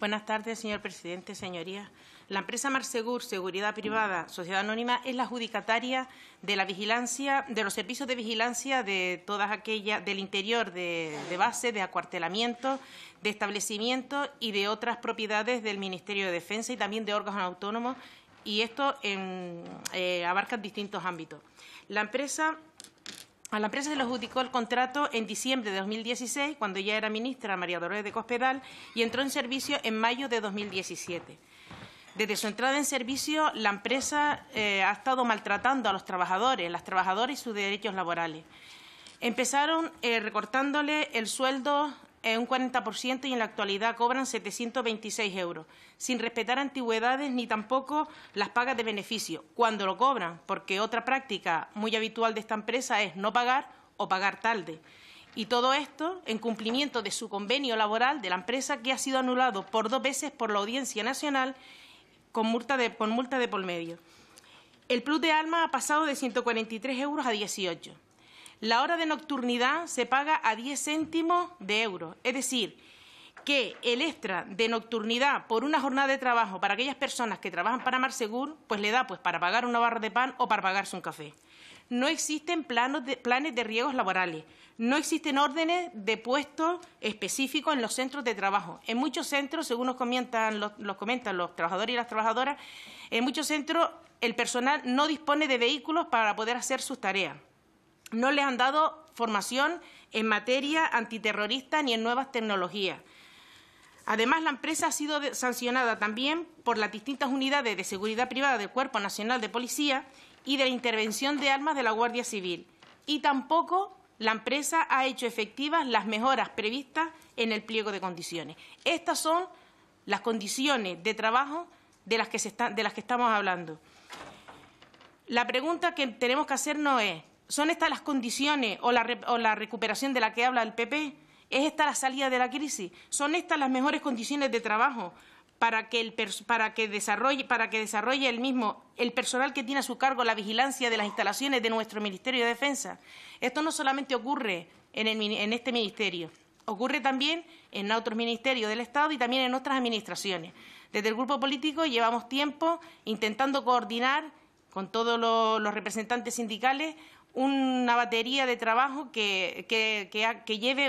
Buenas tardes, señor presidente, señorías. La empresa Marsegur Seguridad Privada Sociedad Anónima es la adjudicataria de la vigilancia, de los servicios de vigilancia de todas aquellas del interior de, base, de acuartelamiento, de establecimiento y de otras propiedades del Ministerio de Defensa y también de órganos autónomos. Y esto eh, abarca distintos ámbitos. La empresa a la empresa se le adjudicó el contrato en diciembre de 2016, cuando ya era ministra María Dolores de Cospedal, y entró en servicio en mayo de 2017. Desde su entrada en servicio, la empresa eh, ha estado maltratando a los trabajadores, las trabajadoras y sus derechos laborales. Empezaron eh, recortándole el sueldo un 40% y en la actualidad cobran 726 euros, sin respetar antigüedades ni tampoco las pagas de beneficio, cuando lo cobran, porque otra práctica muy habitual de esta empresa es no pagar o pagar tarde. Y todo esto en cumplimiento de su convenio laboral de la empresa que ha sido anulado por dos veces por la Audiencia Nacional con multa de, con multa de por medio. El plus de alma ha pasado de 143 euros a 18 la hora de nocturnidad se paga a 10 céntimos de euro. Es decir, que el extra de nocturnidad por una jornada de trabajo para aquellas personas que trabajan para Marsegur, pues le da pues para pagar una barra de pan o para pagarse un café. No existen planes de riesgos laborales, no existen órdenes de puestos específicos en los centros de trabajo. En muchos centros, según nos los comentan los trabajadores y las trabajadoras, en muchos centros el personal no dispone de vehículos para poder hacer sus tareas no le han dado formación en materia antiterrorista ni en nuevas tecnologías. Además, la empresa ha sido sancionada también por las distintas unidades de seguridad privada del Cuerpo Nacional de Policía y de la intervención de armas de la Guardia Civil. Y tampoco la empresa ha hecho efectivas las mejoras previstas en el pliego de condiciones. Estas son las condiciones de trabajo de las que, de las que estamos hablando. La pregunta que tenemos que hacernos es, ¿Son estas las condiciones o la, recuperación de la que habla el PP? ¿Es esta la salida de la crisis? ¿Son estas las mejores condiciones de trabajo para que, desarrolle, el mismo el personal que tiene a su cargo la vigilancia de las instalaciones de nuestro Ministerio de Defensa. Esto no solamente ocurre en, este ministerio, ocurre también en otros ministerios del Estado y también en otras administraciones. Desde el grupo político llevamos tiempo intentando coordinar con todos los representantes sindicales una batería de trabajo que, lleve,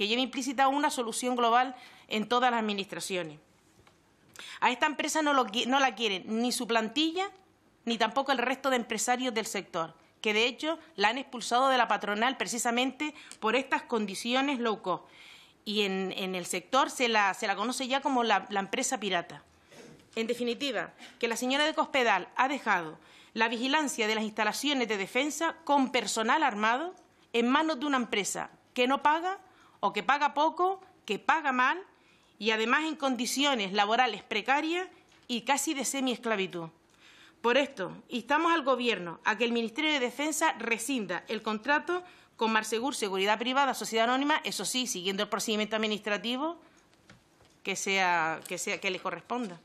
implícita una solución global en todas las administraciones. A esta empresa no, la quieren ni su plantilla ni tampoco el resto de empresarios del sector, que de hecho la han expulsado de la patronal precisamente por estas condiciones low cost. Y en, el sector se la, se la conoce ya como la empresa pirata. En definitiva, que la señora de Cospedal ha dejado la vigilancia de las instalaciones de defensa con personal armado en manos de una empresa que no paga o que paga poco, que paga mal y además en condiciones laborales precarias y casi de semiesclavitud. Por esto, instamos al Gobierno a que el Ministerio de Defensa rescinda el contrato con Marsegur Seguridad Privada, Sociedad Anónima, eso sí, siguiendo el procedimiento administrativo que, que, sea, que le corresponda.